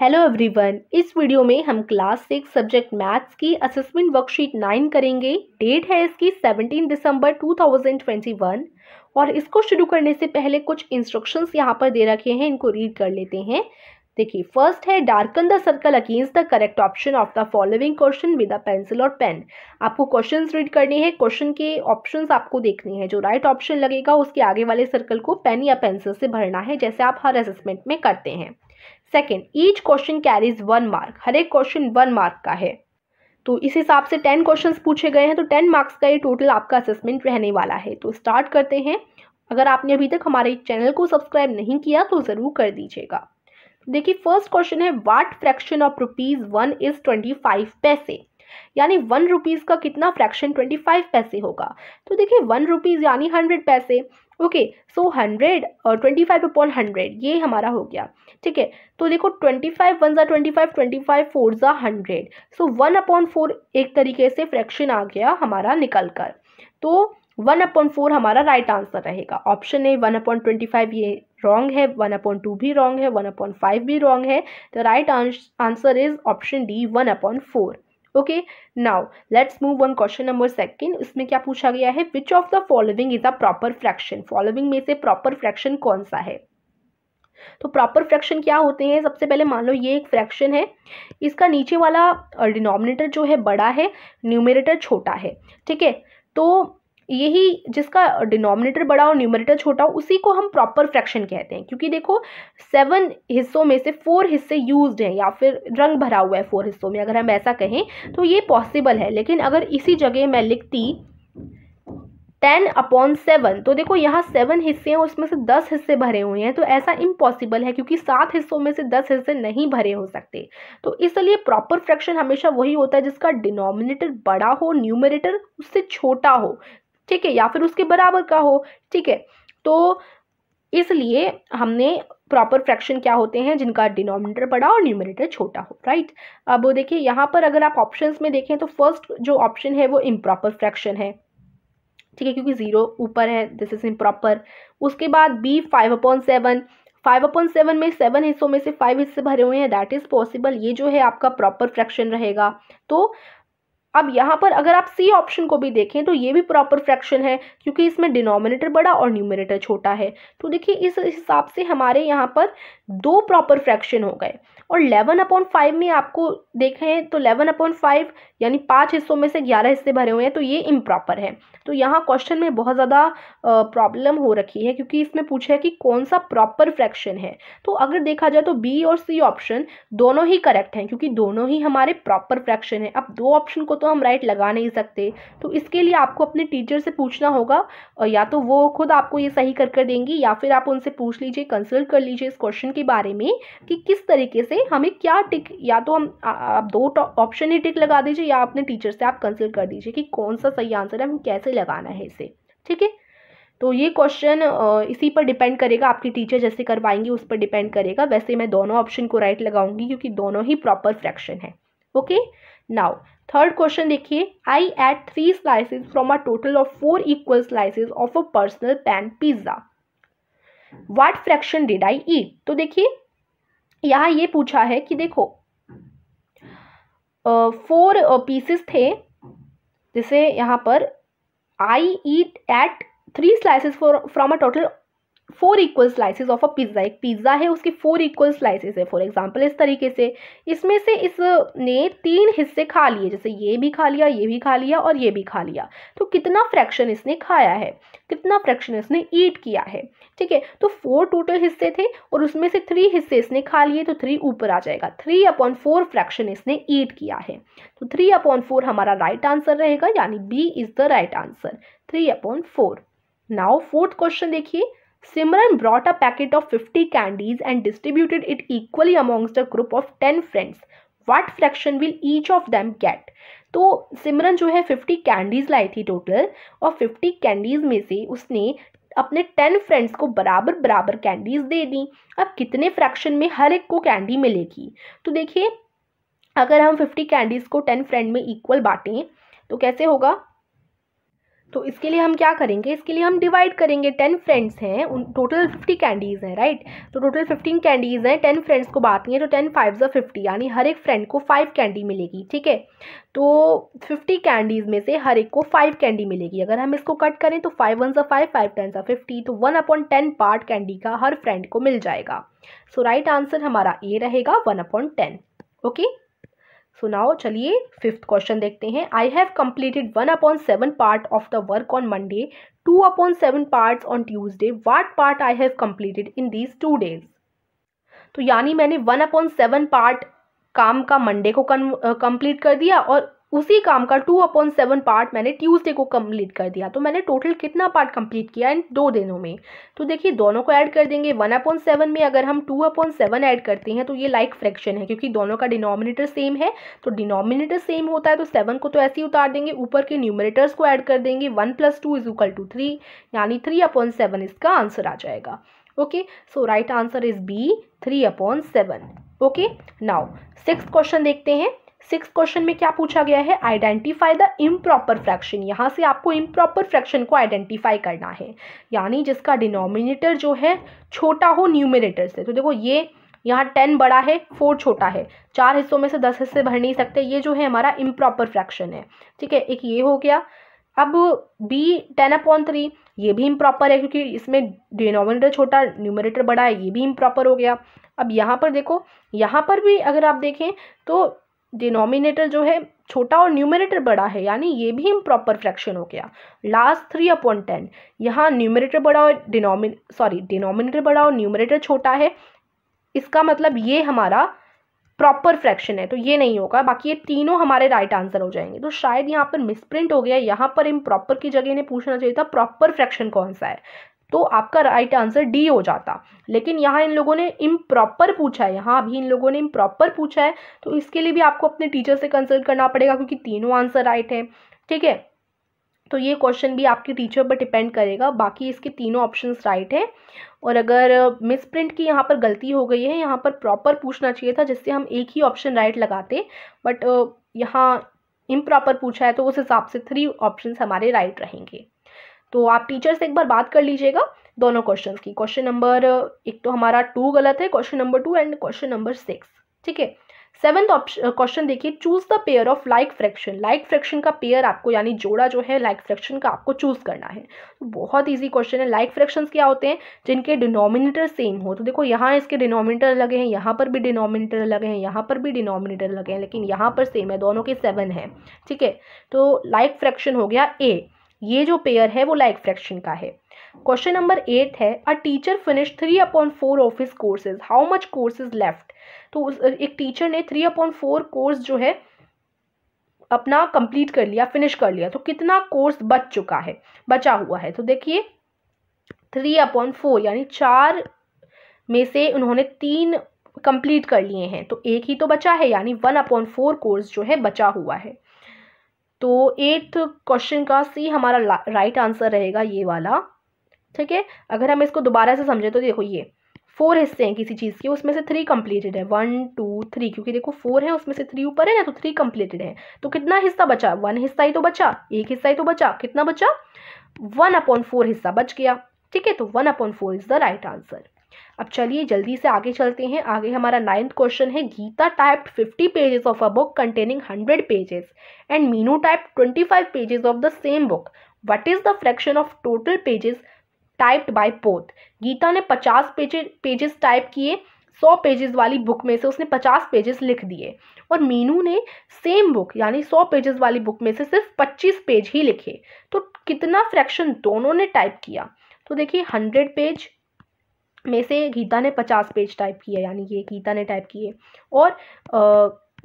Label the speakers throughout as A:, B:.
A: Hello everyone इस video में हम क्लास सिक्स सब्जेक्ट मैथ्स की असेसमेंट वर्कशीट नाइन करेंगे डेट है इसकी सेवनटीन दिसंबर टू थाउजेंड ट्वेंटी वन और इसको शुरू करने से पहले कुछ इंस्ट्रक्शंस यहाँ पर दे रखे हैं इनको रीड कर लेते हैं देखिए फर्स्ट है darken the circle against the correct option of the following question with a pencil और पेन आपको क्वेश्चन रीड करने हैं क्वेश्चन के ऑप्शन आपको देखने हैं जो राइट right ऑप्शन लगेगा उसके आगे वाले सर्कल को पेन या पेंसिल से भरना है जैसे आप हर असेसमेंट में करते हैं second each question carries one mark हर एक क्वेश्चन वन मार्क का है तो इस हिसाब से टेन क्वेश्चन पूछे गए हैं तो टेन मार्क्स का ये टोटल आपका असेसमेंट रहने वाला है तो स्टार्ट करते हैं अगर आपने अभी तक हमारे चैनल को सब्सक्राइब नहीं किया तो ज़रूर कर दीजिएगा देखिए फर्स्ट क्वेश्चन है what fraction of rupees one is twenty five paise यानी वन रुपीज़ का कितना फ्रैक्शन ट्वेंटी फाइव पैसे होगा तो देखिए वन रुपीज़ यानी hundred paise okay so hundred और ट्वेंटी फाइव अपॉन हंड्रेड ये हमारा हो गया ठीक है तो देखो ट्वेंटी फाइव वन ज़ा twenty five twenty five four ज़ा hundred so one upon four एक तरीके से फ्रैक्शन आ गया हमारा निकल कर तो वन अपॉन फोर हमारा राइट right आंसर रहेगा option A one upon twenty five ये रॉन्ग है वन अपॉन टू भी रॉन्ग है वन अपॉन फाइव भी रॉन्ग है the right answer is option D one upon four okay now let's move on question number second इसमें क्या पूछा गया है which of the following is a proper fraction following में से प्रॉपर फ्रैक्शन कौन सा है तो प्रॉपर फ्रैक्शन क्या होते हैं सबसे पहले मान लो ये एक फ्रैक्शन है इसका नीचे वाला डिनोमिनेटर जो है बड़ा है न्यूमिनेटर छोटा है ठीक है तो यही जिसका डिनोमिनेटर बड़ा हो न्यूमरेटर छोटा हो उसी को हम प्रॉपर फ्रैक्शन कहते हैं क्योंकि देखो सेवन हिस्सों में से फोर हिस्से यूज हैं या फिर रंग भरा हुआ है फोर हिस्सों में अगर हम ऐसा कहें तो ये पॉसिबल है लेकिन अगर इसी जगह मैं लिखती टेन अपॉन सेवन तो देखो यहाँ सेवन हिस्से हैं उसमें से दस हिस्से भरे हुए हैं तो ऐसा इम्पॉसिबल है क्योंकि सात हिस्सों में से दस हिस्से नहीं भरे हो सकते तो इसलिए प्रॉपर फ्रैक्शन हमेशा वही होता है जिसका डिनोमिनेटर बड़ा हो न्यूमरेटर उससे छोटा हो ठीक है या फिर उसके बराबर का हो ठीक है तो इसलिए हमने प्रॉपर फ्रैक्शन क्या होते हैं जिनका डिनोमिनेटर बड़ा और न्यूमिनेटर छोटा हो राइट अब वो देखिए यहाँ पर अगर आप ऑप्शंस में देखें तो फर्स्ट जो ऑप्शन है वो इम्प्रॉपर फ्रैक्शन है ठीक है क्योंकि ज़ीरो ऊपर है दिस इज इम्प्रॉपर उसके बाद B five upon seven five upon seven में सेवन हिस्सों में से फाइव हिस्से भरे हुए हैं दैट इज़ पॉसिबल ये जो है आपका प्रॉपर फ्रैक्शन रहेगा तो अब यहाँ पर अगर आप सी ऑप्शन को भी देखें तो ये भी प्रॉपर फ्रैक्शन है क्योंकि इसमें डिनोमिनेटर बड़ा और न्यूमिनेटर छोटा है तो देखिए इस हिसाब से हमारे यहाँ पर दो प्रॉपर फ्रैक्शन हो गए और इलेवन अपॉन फाइव में आपको देखें तो इलेवन अपॉन फाइव यानी पाँच हिस्सों में से ग्यारह हिस्से भरे हुए हैं तो ये इम्प्रॉपर है तो यहाँ क्वेश्चन में बहुत ज़्यादा प्रॉब्लम हो रखी है क्योंकि इसमें पूछा है कि कौन सा प्रॉपर फ्रैक्शन है तो अगर देखा जाए तो बी और सी ऑप्शन दोनों ही करेक्ट हैं क्योंकि दोनों ही हमारे प्रॉपर फ्रैक्शन है अब दो ऑप्शन को तो हम राइट लगा नहीं सकते तो इसके लिए आपको अपने टीचर से पूछना होगा या तो वो खुद आपको ये सही कर कर देंगी या फिर आप उनसे पूछ लीजिए कंसल्ट कर लीजिए इस क्वेश्चन के बारे में कि किस तरीके से से हमें क्या टिक या तो हम आप दो ऑप्शन ही टिक लगा दीजिए या अपने टीचर से आप कंसल्ट कर दीजिए कि कौन सा सही आंसर है हमें कैसे लगाना है इसे ठीक है तो ये क्वेश्चन इसी पर डिपेंड करेगा आपकी टीचर जैसे करवाएंगी उस पर डिपेंड करेगा वैसे मैं दोनों ऑप्शन को राइट लगाऊंगी क्योंकि दोनों ही प्रॉपर फ्रैक्शन है ओके नाउ थर्ड क्वेश्चन देखिए I ate three slices from a total of four equal slices of a personal pan pizza what fraction did I eat तो देखिए यहाँ ये पूछा है कि देखो फोर पीसेस थे जैसे यहाँ पर I eat ate three slices for from a total four equal slices of a pizza एक पिज़्ज़ा है उसकी फोर इक्वल स्लाइसिस है फॉर एग्जांपल इस तरीके से इसमें से इसने तीन हिस्से खा लिए जैसे ये भी खा लिया ये भी खा लिया और ये भी खा लिया तो कितना फ्रैक्शन इसने खाया है कितना फ्रैक्शन इसने ईट किया है ठीक है तो फोर टोटल हिस्से थे और उसमें से थ्री हिस्से इसने खा लिए तो थ्री ऊपर आ जाएगा थ्री अपॉन फोर फ्रैक्शन इसने ईट किया है तो थ्री अपॉन फोर हमारा राइट आंसर रहेगा यानी B is the right answer three upon four now fourth question देखिए Simran brought a packet of 50 candies and distributed it equally amongst a group of 10 friends. What fraction will each of them get? तो सिमरन जो है 50 candies लाई थी total और 50 candies में से उसने अपने टेन फ्रेंड्स को बराबर बराबर कैंडीज दे दी अब कितने फ्रैक्शन में हर एक को कैंडी मिलेगी तो देखिए अगर हम 50 कैंडीज को 10 फ्रेंड में इक्वल बांटें तो कैसे होगा तो इसके लिए हम क्या करेंगे इसके लिए हम डिवाइड करेंगे टेन फ्रेंड्स हैं उन टोटल फिफ्टी कैंडीज़ हैं राइट तो टोटल फिफ्टीन कैंडीज़ हैं टेन फ्रेंड्स को बांटनी है तो टेन फाइव जो फिफ्टी यानी हर एक फ्रेंड को फाइव कैंडी मिलेगी ठीक है तो फिफ्टी कैंडीज़ में से हर एक को फाइव कैंडी मिलेगी अगर हम इसको कट करें तो फाइव वन जो फाइव फाइव टेन ज फिफ्टी तो one upon ten part candy का हर फ्रेंड को मिल जाएगा सो राइट आंसर हमारा ए रहेगा वन अपॉइंट टेन ओके सुनाओ चलिए फिफ्थ क्वेश्चन देखते हैं I have completed one upon seven part of the work on Monday two upon seven part on Tuesday what part I have completed in these two days तो यानी मैंने one upon seven part काम का Monday को complete कर दिया और उसी काम का टू अपॉन सेवन पार्ट मैंने ट्यूसडे को कंप्लीट कर दिया तो मैंने टोटल कितना पार्ट कंप्लीट किया इन दो दिनों में तो देखिए दोनों को ऐड कर देंगे वन अपॉन सेवन में अगर हम टू अपॉन सेवन ऐड करते हैं तो ये लाइक like फ्रैक्शन है क्योंकि दोनों का डिनोमिनेटर सेम है तो डिनोमिनेटर सेम होता है तो सेवन को तो ऐसे ही उतार देंगे ऊपर के न्यूमिनेटर्स को ऐड कर देंगे one plus two is equal to three यानी थ्री अपॉन सेवन इसका आंसर आ जाएगा okay so right answer is B three upon seven okay now six question देखते हैं सिक्स क्वेश्चन में क्या पूछा गया है आइडेंटिफाई द इम्प्रॉपर फ्रैक्शन यहाँ से आपको इम्प्रॉपर फ्रैक्शन को आइडेंटिफाई करना है यानी जिसका डिनोमिनेटर जो है छोटा हो न्यूमिनेटर से तो देखो ये यहाँ टेन बड़ा है फोर छोटा है चार हिस्सों में से दस हिस्से भर नहीं सकते ये जो है हमारा इम्प्रॉपर फ्रैक्शन है ठीक है एक ये हो गया अब बी टेन अपॉन थ्री ये भी इम्प्रॉपर है क्योंकि इसमें डिनोमिनेटर छोटा न्यूमिनेटर बड़ा है ये भी इम्प्रॉपर हो गया अब यहाँ पर देखो यहाँ पर भी अगर आप देखें तो डिनोमिनेटर जो है छोटा और न्यूमिनेटर बड़ा है यानी ये भी इम्प्रॉपर फ्रैक्शन हो गया लास्ट थ्री अपॉन टेन यहाँ न्यूमिनेटर बड़ा और डिनोमिन सॉरी डिनोमिनेटर बड़ा और न्यूमिनेटर छोटा है इसका मतलब ये हमारा प्रॉपर फ्रैक्शन है तो ये नहीं होगा बाकी ये तीनों हमारे राइट right आंसर हो जाएंगे तो शायद यहाँ पर मिसप्रिंट हो गया यहाँ पर इम प्रॉपर की जगह इन्हें पूछना चाहिए था प्रॉपर फ्रैक्शन कौन सा है तो आपका राइट आंसर डी हो जाता लेकिन यहाँ इन लोगों ने इम प्रॉपर पूछा है यहाँ अभी इन लोगों ने इम प्रॉपर पूछा है तो इसके लिए भी आपको अपने टीचर से कंसल्ट करना पड़ेगा क्योंकि तीनों आंसर राइट है ठीक है तो ये क्वेश्चन भी आपके टीचर पर डिपेंड करेगा बाकी इसके तीनों ऑप्शन राइट हैं और अगर मिस प्रिंट की यहाँ पर गलती हो गई है यहाँ पर प्रॉपर पूछना चाहिए था जिससे हम एक ही ऑप्शन राइट लगाते बट यहाँ इम्प्रॉपर पूछा है तो उस हिसाब से थ्री ऑप्शन हमारे राइट रहेंगे तो आप टीचर से एक बार बात कर लीजिएगा दोनों क्वेश्चन की क्वेश्चन नंबर एक तो हमारा टू गलत है question number two and question number six ठीक है सेवन्थ ऑप्शन क्वेश्चन देखिए choose the pair of like fraction like fraction का पेयर आपको यानी जोड़ा जो है लाइक like फ्रैक्शन का आपको चूज करना है तो बहुत इजी क्वेश्चन है लाइक like फ्रैक्शन क्या होते हैं जिनके डिनोमिनेटर सेम हो तो देखो यहाँ इसके डिनोमिनेटर लगे हैं यहाँ पर भी डिनोमिनेटर लगे हैं यहाँ पर भी डिनोमिनेटर लगे हैं लेकिन यहाँ पर सेम है दोनों के सेवन है ठीक है तो लाइक like फ्रैक्शन हो गया ए ये जो पेयर है वो लाइक फ्रैक्शन का है क्वेश्चन नंबर एट है a teacher finish three upon four of courses how much courses left तो एक टीचर ने थ्री अपॉइंट फोर कोर्स जो है अपना कंप्लीट कर लिया फिनिश कर लिया तो कितना कोर्स बच चुका है बचा हुआ है तो देखिए थ्री अपॉइंट फोर यानी चार में से उन्होंने तीन कंप्लीट कर लिए हैं तो एक ही तो बचा है यानी वन अपॉइंट फोर कोर्स जो है बचा हुआ है तो एट्थ क्वेश्चन का सी हमारा राइट आंसर रहेगा ये वाला ठीक है अगर हम इसको दोबारा से समझे तो देखो ये फोर हिस्से हैं किसी चीज़ के उसमें से थ्री कंप्लीटेड है वन टू थ्री क्योंकि देखो फोर है उसमें से थ्री ऊपर है ना तो थ्री कंप्लीटेड है तो कितना हिस्सा बचा वन हिस्सा ही तो बचा एक हिस्सा ही तो बचा कितना बचा वन अपॉन फोर हिस्सा बच गया ठीक है तो one upon four is the right answer अब चलिए जल्दी से आगे चलते हैं आगे हमारा नाइन्थ क्वेश्चन है Gita typed fifty pages of a book containing hundred pages and Meenu type twenty five pages of the same book what is the fraction of total pages typed by both Gita ने पचास पेजे पेजेस टाइप किए सौ pages वाली book में से उसने पचास पेजेस लिख दिए और मीनू ने सेम बुक यानी सौ पेजेस वाली बुक में से सिर्फ पच्चीस पेज ही लिखे तो कितना फ्रैक्शन दोनों ने टाइप किया तो देखिए हंड्रेड पेज में से गीता ने पचास पेज टाइप किए यानी ये गीता ने टाइप किए और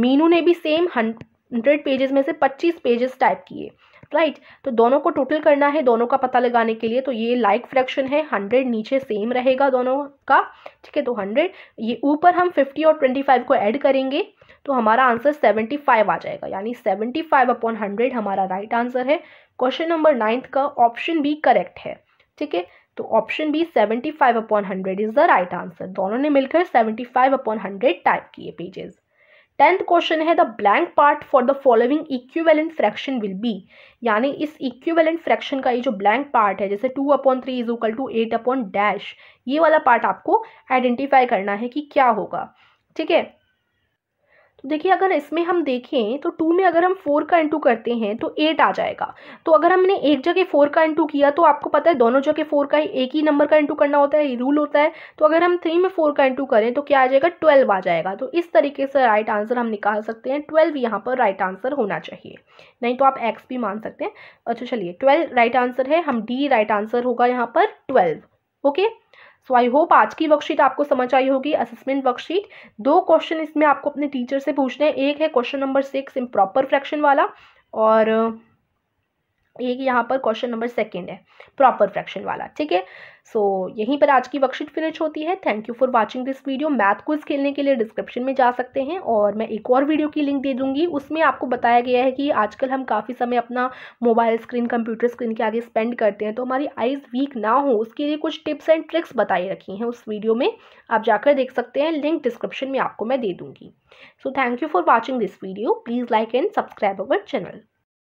A: मीनू ने भी सेम हंड्रेड पेजेस में से पच्चीस पेजेस टाइप किए राइट तो दोनों को टोटल करना है दोनों का पता लगाने के लिए तो ये लाइक फ्रैक्शन है हंड्रेड नीचे सेम रहेगा दोनों का ठीक है तो हंड्रेड ये ऊपर हम फिफ्टी और ट्वेंटी फाइव को ऐड करेंगे तो हमारा आंसर सेवेंटी फाइव आ जाएगा यानी सेवेंटी फाइव अपॉन हंड्रेड हमारा राइट right आंसर है क्वेश्चन नंबर नाइन्थ का ऑप्शन बी करेक्ट है ठीक है तो option B 75 five upon hundred is the right answer दोनों ने मिलकर 75 फाइव अपॉन हंड्रेड टाइप किए पेजेस टेंथ क्वेश्चन है the blank part for the following equivalent fraction will be यानी इस इक्विवेलेंट फ्रैक्शन का ये जो ब्लैंक पार्ट है जैसे two upon three is equal to eight upon dash ये वाला पार्ट आपको आइडेंटिफाई करना है कि क्या होगा ठीक है तो देखिए अगर इसमें हम देखें तो टू में अगर हम फोर का इंटू करते हैं तो एट आ जाएगा तो अगर हमने एक जगह फोर का इंटू किया तो आपको पता है दोनों जगह फोर का ही एक ही नंबर का इंटू करना होता है रूल होता है तो अगर हम थ्री में फोर का इंटू करें तो क्या आ जाएगा ट्वेल्व आ जाएगा तो इस तरीके से राइट आंसर हम निकाल सकते हैं ट्वेल्व यहाँ पर राइट आंसर होना चाहिए नहीं तो आप एक्स भी मान सकते हैं अच्छा चलिए ट्वेल्व राइट आंसर है हम डी राइट आंसर होगा यहाँ पर twelve okay so I hope आज की वर्कशीट आपको समझ आई होगी असेसमेंट वर्कशीट दो क्वेश्चन इसमें आपको अपने टीचर से पूछने हैं एक है question number six proper fraction वाला और एक यहाँ पर क्वेश्चन नंबर सेकेंड है प्रॉपर फ्रैक्शन वाला ठीक है सो यहीं पर आज की वर्कशीट फिनिश होती है thank you for watching this video math quiz खेलने के लिए डिस्क्रिप्शन में जा सकते हैं और मैं एक और वीडियो की लिंक दे दूंगी उसमें आपको बताया गया है कि आजकल हम काफ़ी समय अपना मोबाइल स्क्रीन कंप्यूटर स्क्रीन के आगे स्पेंड करते हैं तो हमारी आइज़ वीक ना हो उसके लिए कुछ टिप्स एंड ट्रिक्स बताई रखी हैं उस वीडियो में आप जाकर देख सकते हैं लिंक डिस्क्रिप्शन में आपको मैं दे दूँगी so thank you for watching this video please like and subscribe our channel